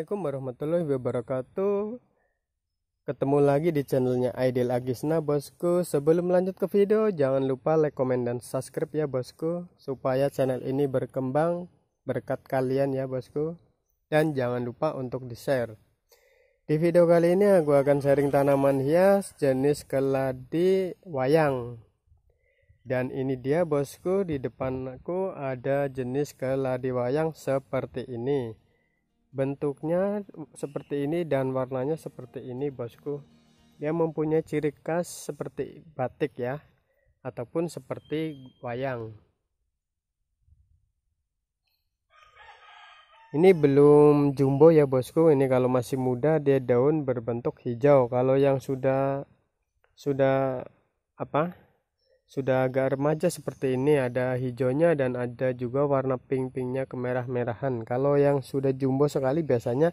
Assalamualaikum warahmatullahi wabarakatuh Ketemu lagi di channelnya Aidil Agisna bosku Sebelum lanjut ke video jangan lupa like, komen, dan subscribe ya bosku Supaya channel ini berkembang berkat kalian ya bosku Dan jangan lupa untuk di share Di video kali ini aku akan sharing tanaman hias jenis keladi wayang dan ini dia bosku di depanku ada jenis keladi wayang seperti ini bentuknya seperti ini dan warnanya seperti ini bosku dia mempunyai ciri khas seperti batik ya ataupun seperti wayang ini belum jumbo ya bosku ini kalau masih muda dia daun berbentuk hijau kalau yang sudah sudah apa sudah agak remaja seperti ini ada hijaunya dan ada juga warna pink-pinknya kemerah-merahan kalau yang sudah jumbo sekali biasanya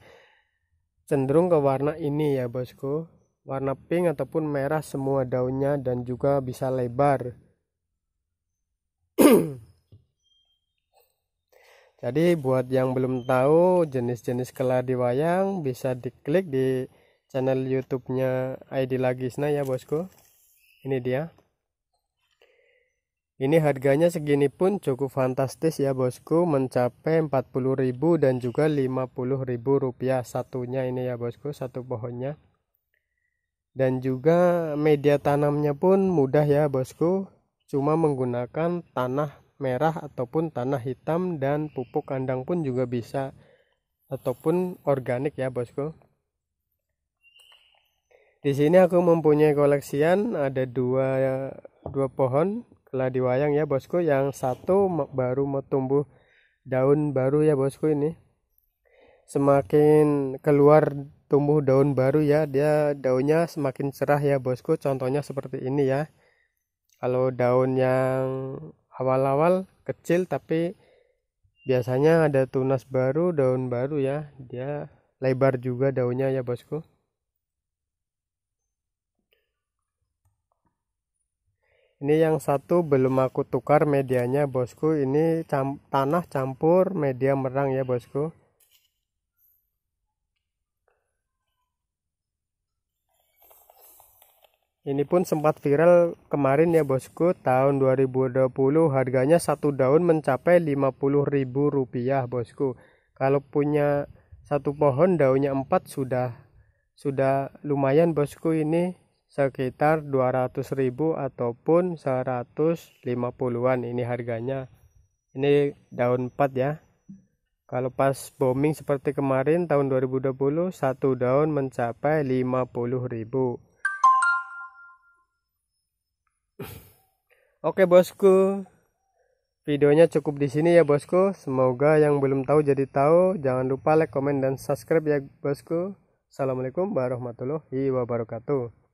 cenderung ke warna ini ya bosku warna pink ataupun merah semua daunnya dan juga bisa lebar jadi buat yang belum tahu jenis-jenis keladi wayang bisa diklik di channel youtube nya ID Lagisna ya bosku ini dia ini harganya segini pun cukup fantastis ya bosku mencapai 40.000 dan juga 50.000 rupiah satunya ini ya bosku satu pohonnya dan juga media tanamnya pun mudah ya bosku cuma menggunakan tanah merah ataupun tanah hitam dan pupuk kandang pun juga bisa ataupun organik ya bosku di sini aku mempunyai koleksian ada dua dua pohon keladi diwayang ya bosku yang satu baru mau tumbuh daun baru ya bosku ini semakin keluar tumbuh daun baru ya dia daunnya semakin cerah ya bosku contohnya seperti ini ya kalau daun yang awal-awal kecil tapi biasanya ada tunas baru daun baru ya dia lebar juga daunnya ya bosku ini yang satu belum aku tukar medianya bosku ini cam tanah campur media merang ya bosku Ini pun sempat viral kemarin ya bosku tahun 2020 harganya satu daun mencapai 50.000 rupiah bosku. Kalau punya satu pohon daunnya empat sudah sudah lumayan bosku ini sekitar 200.000 ataupun 150-an ini harganya. Ini daun 4 ya. Kalau pas bombing seperti kemarin tahun 2020, satu daun mencapai 50.000. Oke bosku. Videonya cukup di sini ya bosku. Semoga yang belum tahu jadi tahu. Jangan lupa like, komen dan subscribe ya bosku. Assalamualaikum warahmatullahi wabarakatuh.